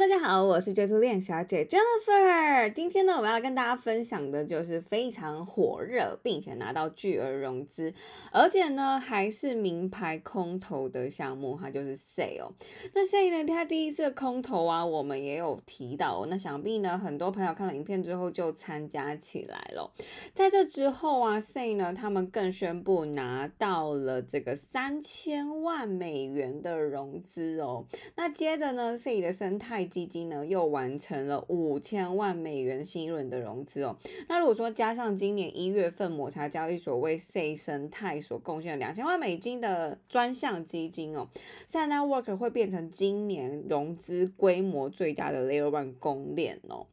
大家好，我是 J 逐恋小姐 Jennifer。今天呢，我们要跟大家分享的就是非常火热，并且拿到巨额融资，而且呢还是名牌空投的项目，它就是 Sale。那 Sale 呢，它第一次空投啊，我们也有提到。那想必呢，很多朋友看了影片之后就参加起来了。在这之后啊，Sale 呢，他们更宣布拿到了这个三千万美元的融资哦。那接着呢，Sale 的生态。基金呢又完成了五千万美元新一轮的融资哦。那如果说加上今年一月份抹茶交易所为 C 生态所贡献的两千万美金的专项基金哦 a n e w o r k 会变成今年融资规模最大的 Layer One 公链哦。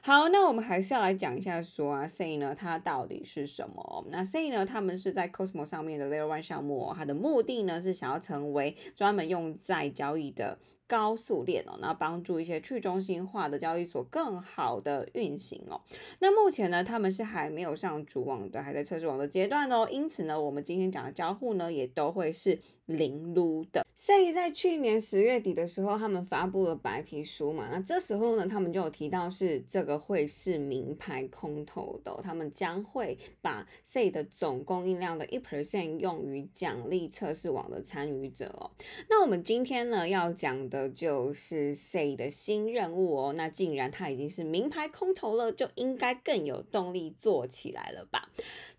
好，那我们还是要来讲一下说啊，C 呢它到底是什么？那 C 呢，他们是在 c o s m o 上面的 Layer One 项目，它的目的呢是想要成为专门用在交易的。高速链哦，那帮助一些去中心化的交易所更好的运行哦。那目前呢，他们是还没有上主网的，还在测试网的阶段哦。因此呢，我们今天讲的交互呢，也都会是零撸的。以在去年十月底的时候，他们发布了白皮书嘛。那这时候呢，他们就有提到是这个会是名牌空投的，他们将会把 C 的总供应量的一 percent 用于奖励测试网的参与者哦。那我们今天呢要讲的。的就是 Say 的新任务哦，那既然他已经是名牌空投了，就应该更有动力做起来了吧？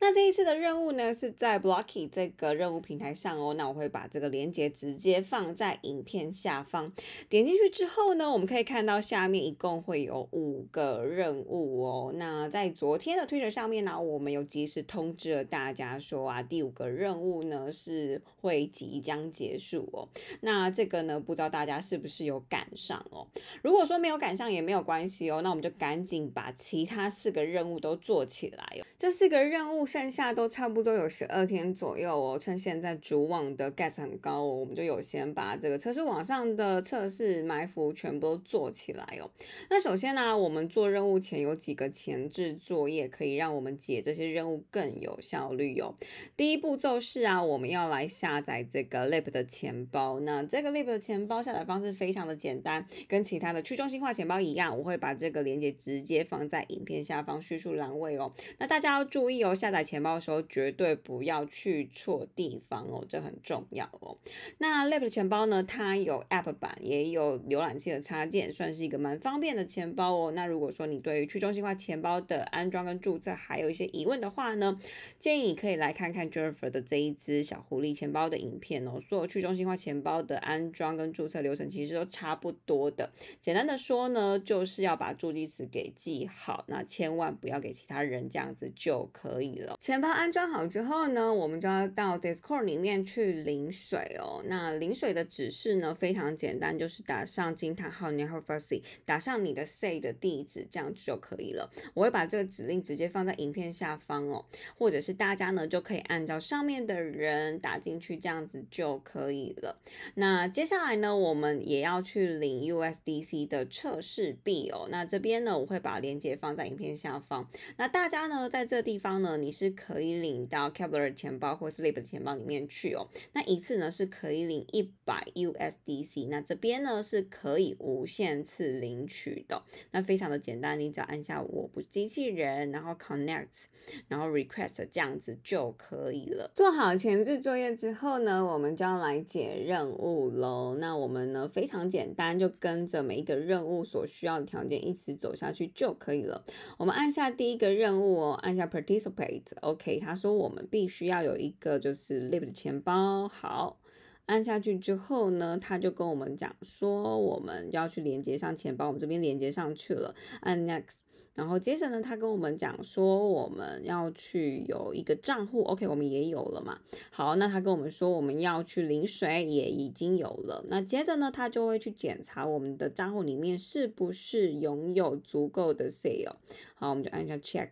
那这一次的任务呢，是在 Blocky 这个任务平台上哦，那我会把这个链接直接放在影片下方。点进去之后呢，我们可以看到下面一共会有五个任务哦。那在昨天的推特上面呢，我们有及时通知了大家说啊，第五个任务呢是会即将结束哦。那这个呢，不知道大家。是不是有赶上哦？如果说没有赶上也没有关系哦，那我们就赶紧把其他四个任务都做起来哦。这四个任务剩下都差不多有十二天左右哦，趁现在主网的 gas 很高，哦，我们就有先把这个测试网上的测试埋伏全部都做起来哦。那首先呢，我们做任务前有几个前置作业可以让我们解这些任务更有效率哦。第一步骤是啊，我们要来下载这个 l i a 的钱包。那这个 l i a 的钱包下载方。是非常的简单，跟其他的去中心化钱包一样，我会把这个链接直接放在影片下方叙述栏位哦。那大家要注意哦，下载钱包的时候绝对不要去错地方哦，这很重要哦。那 l a p 的钱包呢，它有 App 版，也有浏览器的插件，算是一个蛮方便的钱包哦。那如果说你对于去中心化钱包的安装跟注册还有一些疑问的话呢，建议你可以来看看 Jennifer 的这一只小狐狸钱包的影片哦，所有去中心化钱包的安装跟注册流程。其实都差不多的。简单的说呢，就是要把助记词给记好，那千万不要给其他人这样子就可以了。钱包安装好之后呢，我们就要到 Discord 里面去领水哦。那领水的指示呢非常简单，就是打上金叹号 n e t h e r s a y 打上你的的地址这样子就可以了。我会把这个指令直接放在影片下方哦，或者是大家呢就可以按照上面的人打进去这样子就可以了。那接下来呢，我们。也要去领 USDC 的测试币哦。那这边呢，我会把链接放在影片下方。那大家呢，在这地方呢，你是可以领到 c a p l e r 钱包或 Slip 的钱包里面去哦。那一次呢，是可以领一百 USDC。那这边呢，是可以无限次领取的。那非常的简单，你只要按下我不机器人，然后 Connect，然后 Request 这样子就可以了。做好前置作业之后呢，我们就要来解任务喽。那我们呢？非常简单，就跟着每一个任务所需要的条件一起走下去就可以了。我们按下第一个任务哦，按下 Participate，OK。他说我们必须要有一个就是 Lib 的钱包。好，按下去之后呢，他就跟我们讲说我们要去连接上钱包，我们这边连接上去了，按 Next。然后接着呢，他跟我们讲说我们要去有一个账户，OK，我们也有了嘛。好，那他跟我们说我们要去领水也已经有了。那接着呢，他就会去检查我们的账户里面是不是拥有足够的 sale。好，我们就按下 Check。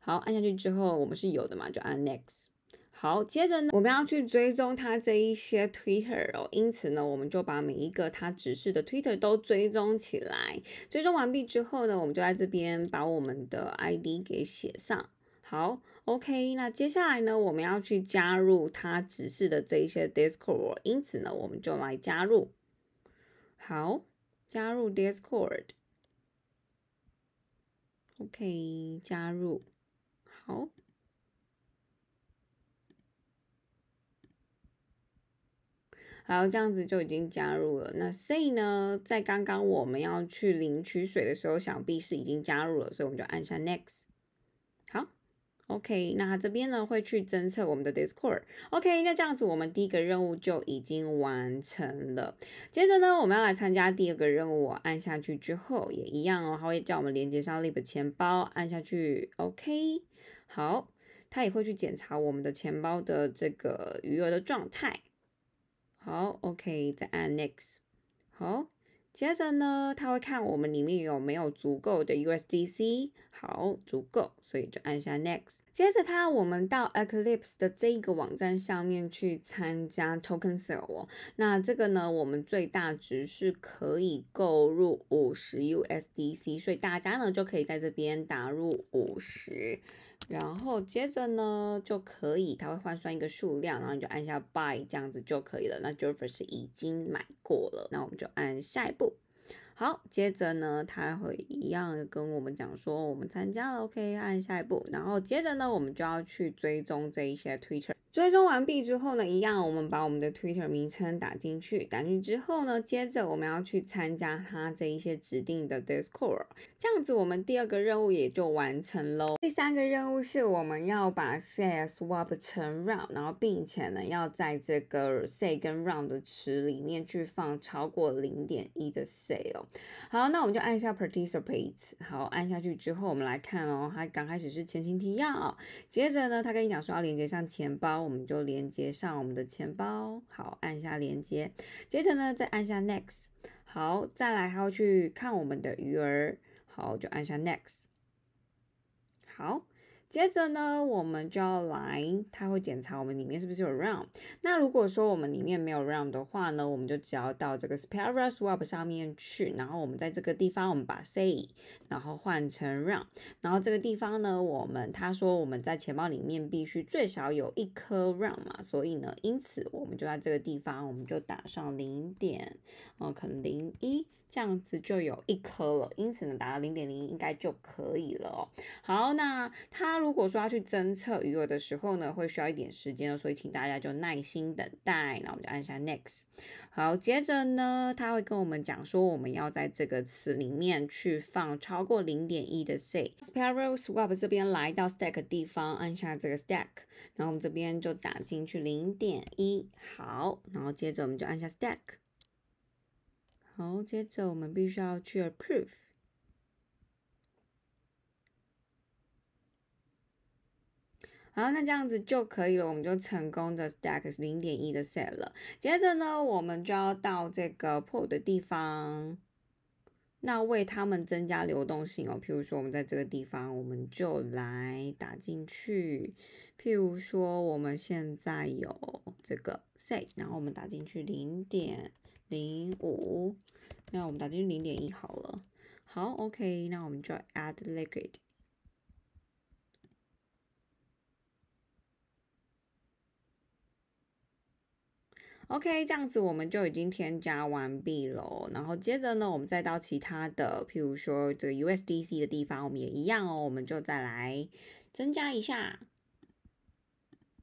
好，按下去之后我们是有的嘛，就按 Next。好，接着呢，我们要去追踪他这一些 Twitter 哦，因此呢，我们就把每一个他指示的 Twitter 都追踪起来。追踪完毕之后呢，我们就在这边把我们的 ID 给写上。好，OK，那接下来呢，我们要去加入他指示的这一些 Discord，因此呢，我们就来加入。好，加入 Discord。OK，加入。好。好，这样子就已经加入了。那 C 呢，在刚刚我们要去领取水的时候，想必是已经加入了，所以我们就按下 Next。好，OK，那这边呢会去侦测我们的 Discord。OK，那这样子我们第一个任务就已经完成了。接着呢，我们要来参加第二个任务，按下去之后也一样哦，它会叫我们连接上 l i b p 钱包，按下去 OK。好，他也会去检查我们的钱包的这个余额的状态。好，OK，再按 Next。好，接着呢，它会看我们里面有没有足够的 USDC。好，足够，所以就按下 Next。接着它，我们到 Eclipse 的这个网站上面去参加 Token Sale 哦。那这个呢，我们最大值是可以购入五十 USDC，所以大家呢就可以在这边打入五十。然后接着呢就可以，他会换算一个数量，然后你就按下 buy 这样子就可以了。那 Joseph 是已经买过了，那我们就按下一步。好，接着呢，他会一样跟我们讲说我们参加了，OK，按下一步。然后接着呢，我们就要去追踪这一些 Twitter。追踪完毕之后呢，一样我们把我们的 Twitter 名称打进去，打进去之后呢，接着我们要去参加他这一些指定的 Discord，这样子我们第二个任务也就完成喽。第三个任务是我们要把 sale swap 成 round，然后并且呢要在这个 sale 跟 round 的池里面去放超过零点一的 sale。好，那我们就按下 participate，好，按下去之后我们来看哦，它刚开始是前情提要，接着呢他跟你讲说要连接上钱包。我们就连接上我们的钱包，好，按下连接，接着呢，再按下 next，好，再来还要去看我们的鱼儿，好，就按下 next，好。接着呢，我们就要来，它会检查我们里面是不是有 round。那如果说我们里面没有 round 的话呢，我们就只要到这个 spare r o u n swap 上面去，然后我们在这个地方，我们把 say 然后换成 round。然后这个地方呢，我们他说我们在钱包里面必须最少有一颗 round 嘛，所以呢，因此我们就在这个地方，我们就打上零点，嗯，可能零一。这样子就有一颗了，因此呢，达到零点零应该就可以了哦。好，那他如果说要去侦测余额的时候呢，会需要一点时间，所以请大家就耐心等待。那我们就按下 Next，好，接着呢，他会跟我们讲说，我们要在这个词里面去放超过零点一的 s p a r a l l e l Swap 这边来到 Stack 地方，按下这个 Stack，然后我们这边就打进去零点一，好，然后接着我们就按下 Stack。好，接着我们必须要去 approve。好，那这样子就可以了，我们就成功的 stack 零点一的 s e t 了。接着呢，我们就要到这个 p o r t 的地方，那为他们增加流动性哦。譬如说，我们在这个地方，我们就来打进去。譬如说，我们现在有这个 set，然后我们打进去零点。零五，那我们打进去零点一好了。好，OK，那我们就 add l i q u i d OK，这样子我们就已经添加完毕了。然后接着呢，我们再到其他的，譬如说这个 USDC 的地方，我们也一样哦，我们就再来增加一下。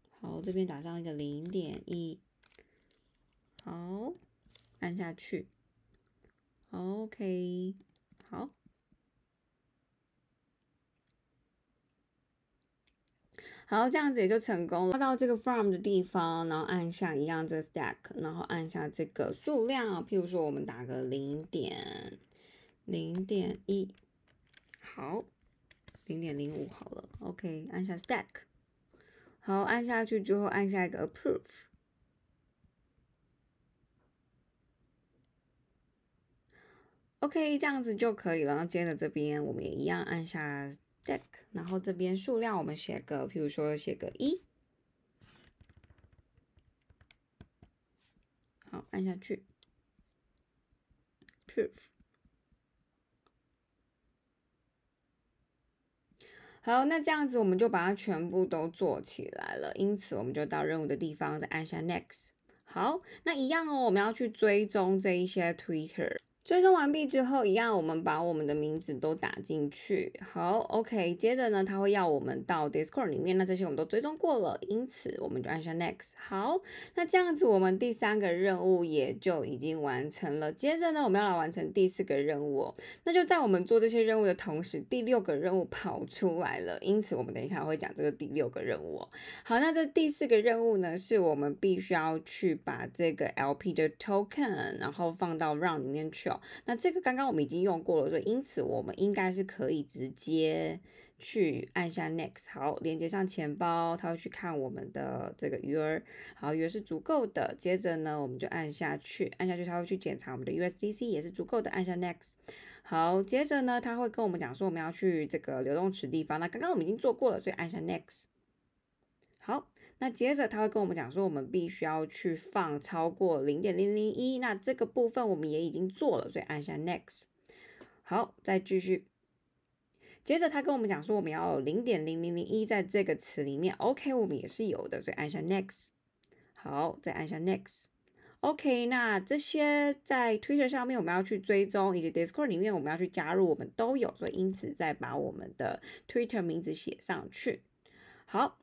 好，这边打上一个零点一。好。按下去，OK，好，好，这样子也就成功了。到这个 f r o m 的地方，然后按下一样这个 stack，然后按下这个数量，譬如说我们打个零点零点一，好，零点零五好了，OK，按下 stack，好，按下去之后，按下一个 approve。OK，这样子就可以了。然后接着这边我们也一样按下 Deck，然后这边数量我们写个，譬如说写个一，好，按下去。Proof。好，那这样子我们就把它全部都做起来了。因此我们就到任务的地方再按下 Next。好，那一样哦，我们要去追踪这一些 Twitter。追踪完毕之后，一样我们把我们的名字都打进去。好，OK。接着呢，他会要我们到 Discord 里面。那这些我们都追踪过了，因此我们就按下 Next。好，那这样子我们第三个任务也就已经完成了。接着呢，我们要来完成第四个任务。那就在我们做这些任务的同时，第六个任务跑出来了。因此我们等一下会讲这个第六个任务。好，那这第四个任务呢，是我们必须要去把这个 LP 的 Token，然后放到 Round 里面去。那这个刚刚我们已经用过了，所以因此我们应该是可以直接去按下 next，好，连接上钱包，它会去看我们的这个余额，好，余额是足够的。接着呢，我们就按下去，按下去它会去检查我们的 USDC 也是足够的，按下 next，好，接着呢，他会跟我们讲说我们要去这个流动池地方，那刚刚我们已经做过了，所以按下 next。好，那接着他会跟我们讲说，我们必须要去放超过零点零零一。那这个部分我们也已经做了，所以按下 next。好，再继续。接着他跟我们讲说，我们要零点零零零一在这个词里面。OK，我们也是有的，所以按下 next。好，再按下 next。OK，那这些在 Twitter 上面我们要去追踪，以及 Discord 里面我们要去加入，我们都有，所以因此再把我们的 Twitter 名字写上去。好。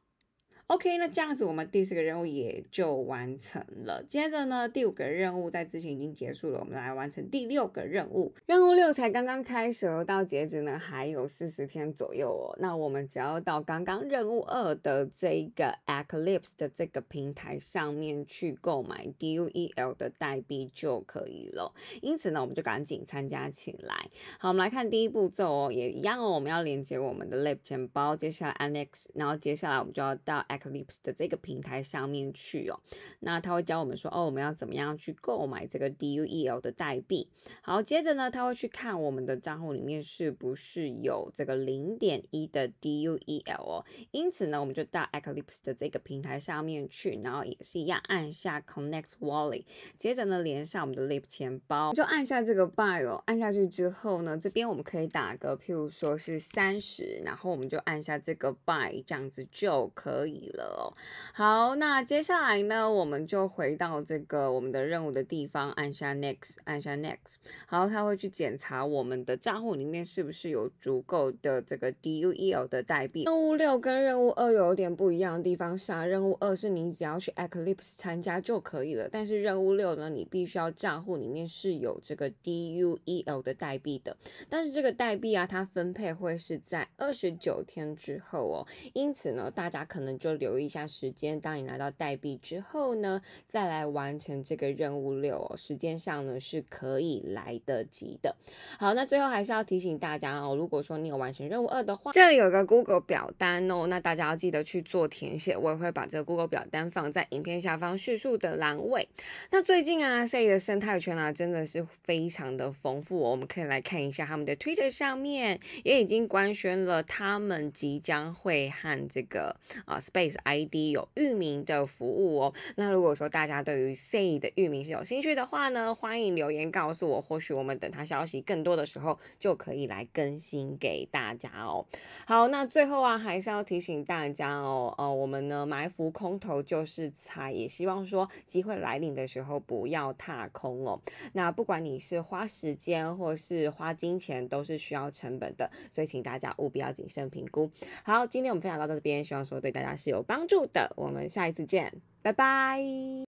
OK，那这样子我们第四个任务也就完成了。接着呢，第五个任务在之前已经结束了，我们来完成第六个任务。任务六才刚刚开始，到截止呢还有四十天左右哦。那我们只要到刚刚任务二的这一个 Eclipse 的这个平台上面去购买 DUEL 的代币就可以了。因此呢，我们就赶紧参加起来。好，我们来看第一步骤哦，也一样哦，我们要连接我们的 Lip 钱包，接下来 n e x 然后接下来我们就要到。Eclipse 的这个平台上面去哦，那他会教我们说哦，我们要怎么样去购买这个 DUEL 的代币。好，接着呢，他会去看我们的账户里面是不是有这个零点一的 DUEL 哦。因此呢，我们就到 Eclipse 的这个平台上面去，然后也是一样按下 Connect Wallet，接着呢连上我们的 l i p 钱包，就按下这个 Buy 哦。按下去之后呢，这边我们可以打个譬如说是三十，然后我们就按下这个 Buy，这样子就可以。了哦，好，那接下来呢，我们就回到这个我们的任务的地方，按下 next，按下 next，好，他会去检查我们的账户里面是不是有足够的这个 DUEL 的代币。任务六跟任务二有点不一样的地方是啊，任务二是你只要去 Eclipse 参加就可以了，但是任务六呢，你必须要账户里面是有这个 DUEL 的代币的，但是这个代币啊，它分配会是在二十九天之后哦，因此呢，大家可能就。留意一下时间，当你拿到代币之后呢，再来完成这个任务六哦，时间上呢是可以来得及的。好，那最后还是要提醒大家哦，如果说你有完成任务二的话，这里有个 Google 表单哦，那大家要记得去做填写。我也会把这个 Google 表单放在影片下方叙述的栏位。那最近啊 s a c 的生态圈啊，真的是非常的丰富。我们可以来看一下他们的 Twitter 上面，也已经官宣了他们即将会和这个啊 Space。ID 有域名的服务哦。那如果说大家对于 C 的域名是有兴趣的话呢，欢迎留言告诉我。或许我们等他消息更多的时候，就可以来更新给大家哦。好，那最后啊，还是要提醒大家哦，呃，我们呢埋伏空头就是猜，也希望说机会来临的时候不要踏空哦。那不管你是花时间或是花金钱，都是需要成本的，所以请大家务必要谨慎评估。好，今天我们分享到这边，希望说对大家。有帮助的，我们下一次见，拜拜。